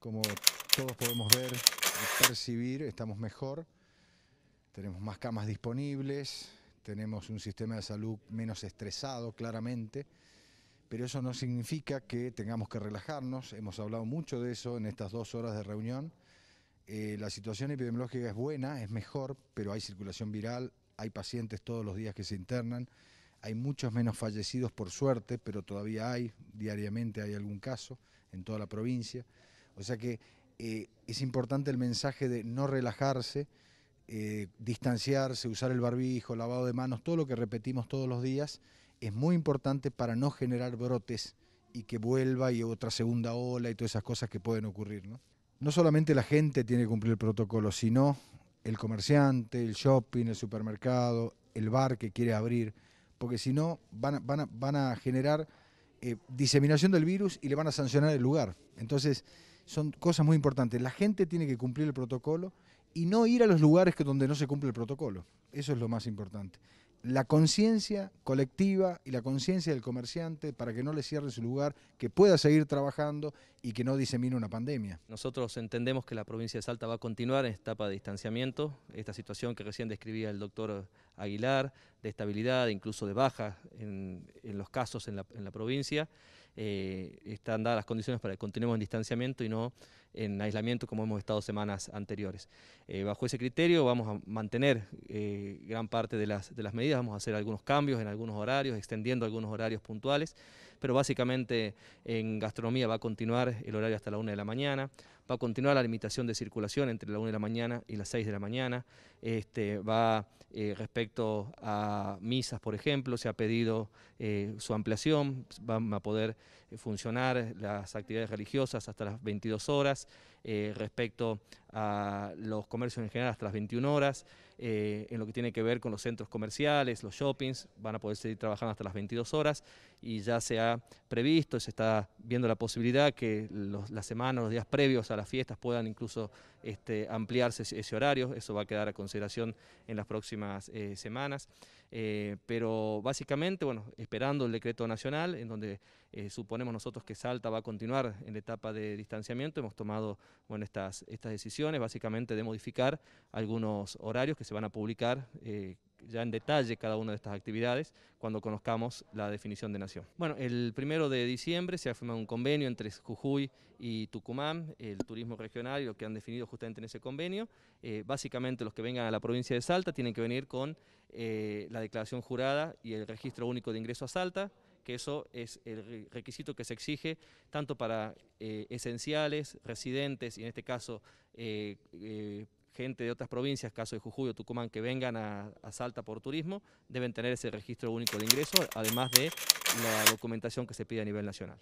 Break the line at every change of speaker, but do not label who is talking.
Como todos podemos ver y percibir, estamos mejor, tenemos más camas disponibles, tenemos un sistema de salud menos estresado claramente, pero eso no significa que tengamos que relajarnos, hemos hablado mucho de eso en estas dos horas de reunión. Eh, la situación epidemiológica es buena, es mejor, pero hay circulación viral, hay pacientes todos los días que se internan, hay muchos menos fallecidos por suerte, pero todavía hay, diariamente hay algún caso en toda la provincia. O sea que eh, es importante el mensaje de no relajarse, eh, distanciarse, usar el barbijo, lavado de manos, todo lo que repetimos todos los días, es muy importante para no generar brotes y que vuelva y otra segunda ola y todas esas cosas que pueden ocurrir. No, no solamente la gente tiene que cumplir el protocolo, sino el comerciante, el shopping, el supermercado, el bar que quiere abrir, porque si no van a, generar eh, diseminación del virus y le van a sancionar el lugar. Entonces, son cosas muy importantes. La gente tiene que cumplir el protocolo y no ir a los lugares donde no se cumple el protocolo. Eso es lo más importante. La conciencia colectiva y la conciencia del comerciante para que no le cierre su lugar, que pueda seguir trabajando y que no disemine una pandemia.
Nosotros entendemos que la provincia de Salta va a continuar en esta etapa de distanciamiento, esta situación que recién describía el doctor Aguilar, de estabilidad, incluso de baja en, en los casos en la, en la provincia eh, están dadas las condiciones para que continuemos en distanciamiento y no en aislamiento como hemos estado semanas anteriores. Eh, bajo ese criterio vamos a mantener eh, gran parte de las, medidas, vamos a hacer algunos cambios en algunos horarios, extendiendo algunos horarios puntuales, pero básicamente en gastronomía va a continuar el horario hasta la 1 de la mañana, va a continuar la limitación de circulación entre la 1 de la mañana y las 6 de la mañana, este, va eh, respecto a misas, por ejemplo, se ha pedido su ampliación, van a poder funcionar las actividades religiosas hasta las 22 horas, eh, respecto a los comercios en general hasta las 21 horas, eh, en lo que tiene que ver con los centros comerciales, los shoppings, van a poder seguir trabajando hasta las 22 horas y ya se ha previsto, se está viendo la posibilidad que las semanas, los días previos a las fiestas puedan incluso este, ampliarse ese, horario, eso va a quedar a consideración en las próximas eh, semanas, eh, pero básicamente, bueno, esperando el decreto nacional, en donde suponemos nosotros que Salta va a continuar en la etapa de distanciamiento, hemos tomado, bueno, estas, estas decisiones básicamente de modificar algunos horarios que se van a publicar eh, ya en detalle cada una de estas actividades cuando conozcamos la definición de nación. Bueno, el primero de diciembre se ha firmado un convenio entre Jujuy y Tucumán, el turismo regional y lo que han definido justamente en ese convenio. Eh, básicamente los que vengan a la provincia de Salta tienen que venir con eh, la declaración jurada y el registro único de ingreso a Salta, que eso es el requisito que se exige tanto para eh, esenciales, residentes y en este caso eh, eh, gente de otras provincias, caso de Jujuy o Tucumán, que vengan a, a, Salta por turismo, deben tener ese registro único de ingreso, además de la documentación que se pide a nivel nacional.